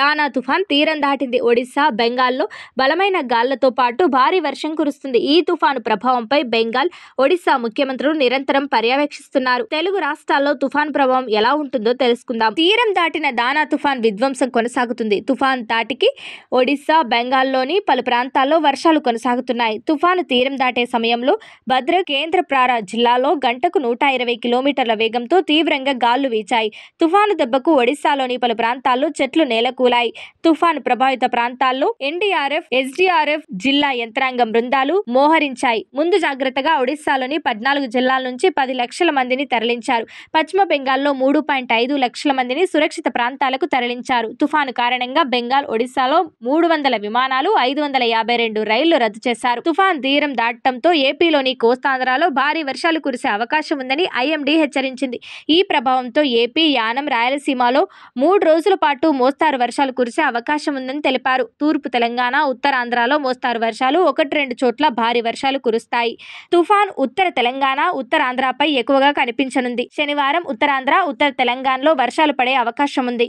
దానా తుఫాన్ తీరం దాటింది ఒడిశా బెంగాల్లో బలమైన గాళ్లతో పాటు భారీ వర్షం కురుస్తుంది ఈ తుఫాను ప్రభావంపై బెంగాల్ ఒడిశా ముఖ్యమంత్రులు నిరంతరం పర్యవేక్షిస్తున్నారు తెలుగు రాష్ట్రాల్లో తుఫాన్ ప్రభావం ఎలా ఉంటుందో తెలుసుకుందాం తీరం దాటిన దానా తుఫాన్ విధ్వంసం కొనసాగుతుంది తుఫాన్ దాటికి ఒడిశా బెంగాల్లోని పలు ప్రాంతాల్లో వర్షాలు కొనసాగుతున్నాయి తుఫాను తీరం దాటే సమయంలో భద్ర కేంద్రప్రార జిల్లాలో గంటకు నూట ఇరవై కిలోమీటర్ల వేగంతో తీవ్రంగా గాలు వీచాయి తుఫాను దెబ్బకు ఒడిశాలోని పలు ప్రాంతాల్లో చెట్లు నేలకు ప్రతికూలాయి తుఫాను ప్రభావిత ప్రాంతాల్లో ఎన్డీఆర్ఎఫ్ ఎస్డీఆర్ఎఫ్ జిల్లా యంత్రాంగం బృందాలు మోహరించాయి ముందు జాగ్రత్తగా ఒడిశాలోని పద్నాలుగు జిల్లాల నుంచి పది లక్షల మందిని తరలించారు పశ్చిమ బెంగాల్లో మూడు పాయింట్ ఐదు లక్షల మందిని సురక్షిత ప్రాంతాలకు తరలించారు తుఫాను కారణంగా బెంగాల్ ఒడిశాలో మూడు వందల విమానాలు ఐదు వందల యాభై రెండు రైళ్లు రద్దు చేశారు తుఫాన్ తీరం దాటడంతో ఏపీలోని కోస్తాంధ్రలో భారీ వర్షాలు కురిసే అవకాశం ఉందని ఐఎండీ హెచ్చరించింది ఈ ప్రభావంతో ఏపీ యానం రాయలసీమలో మూడు రోజుల పాటు మోస్తారు వర్షాలు వర్షాలు కురిసే అవకాశం ఉందని తెలిపారు తూర్పు తెలంగాణ ఉత్తరాంధ్రలో మోస్తారు వర్షాలు ఒకటి రెండు చోట్ల భారీ వర్షాలు కురుస్తాయి తుఫాన్ ఉత్తర తెలంగాణ ఉత్తరాంధ్రపై ఎక్కువగా కనిపించనుంది శనివారం ఉత్తరాంధ్ర ఉత్తర తెలంగాణలో వర్షాలు పడే అవకాశం ఉంది